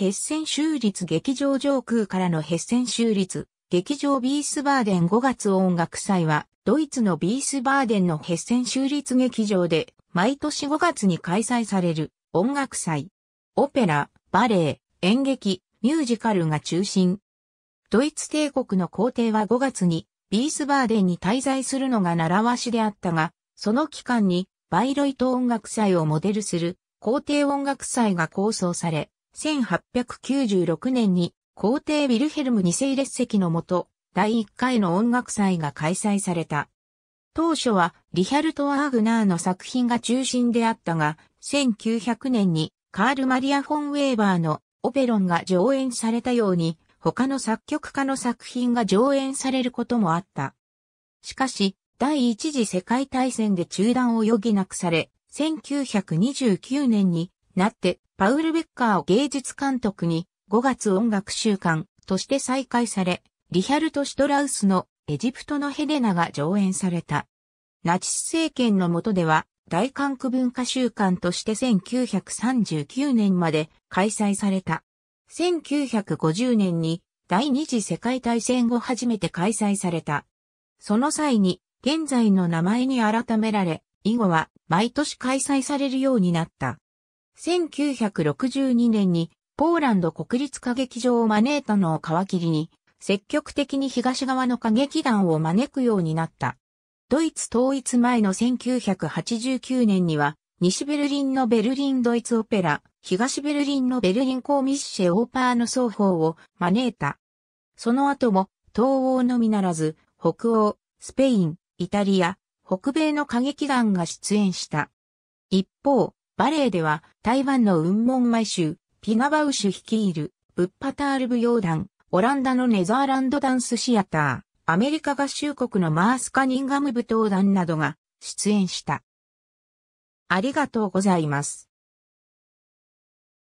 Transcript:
ヘッセン州立劇場上空からのヘッセン州立劇場ビースバーデン5月音楽祭は、ドイツのビースバーデンのヘッセン州立劇場で、毎年5月に開催される音楽祭。オペラ、バレエ、演劇、ミュージカルが中心。ドイツ帝国の皇帝は5月にビースバーデンに滞在するのが習わしであったが、その期間にバイロイト音楽祭をモデルする皇帝音楽祭が構想され、1896年に皇帝ウィルヘルム二世列席のもと、第1回の音楽祭が開催された。当初はリヒャルト・アーグナーの作品が中心であったが、1900年にカール・マリア・フォン・ウェーバーのオペロンが上演されたように、他の作曲家の作品が上演されることもあった。しかし、第一次世界大戦で中断を余儀なくされ、1929年になって、パウル・ベッカーを芸術監督に5月音楽週間として再開され、リヒャルト・シュトラウスのエジプトのヘレナが上演された。ナチス政権の下では、大韓区文化週間として1939年まで開催された。1950年に第二次世界大戦後初めて開催された。その際に現在の名前に改められ、以後は毎年開催されるようになった。1962年にポーランド国立歌劇場を招いたのを皮切りに、積極的に東側の歌劇団を招くようになった。ドイツ統一前の1989年には、西ベルリンのベルリンドイツオペラ、東ベルリンのベルリンコーミッシェオーパーの双方を招いた。その後も、東欧のみならず、北欧、スペイン、イタリア、北米の歌劇団が出演した。一方、バレエでは台湾の雲門毎州、ピガバウシュ率いる、ブッパタール舞踊団、オランダのネザーランドダンスシアター、アメリカ合衆国のマースカニンガム舞踏団などが出演した。ありがとうございます。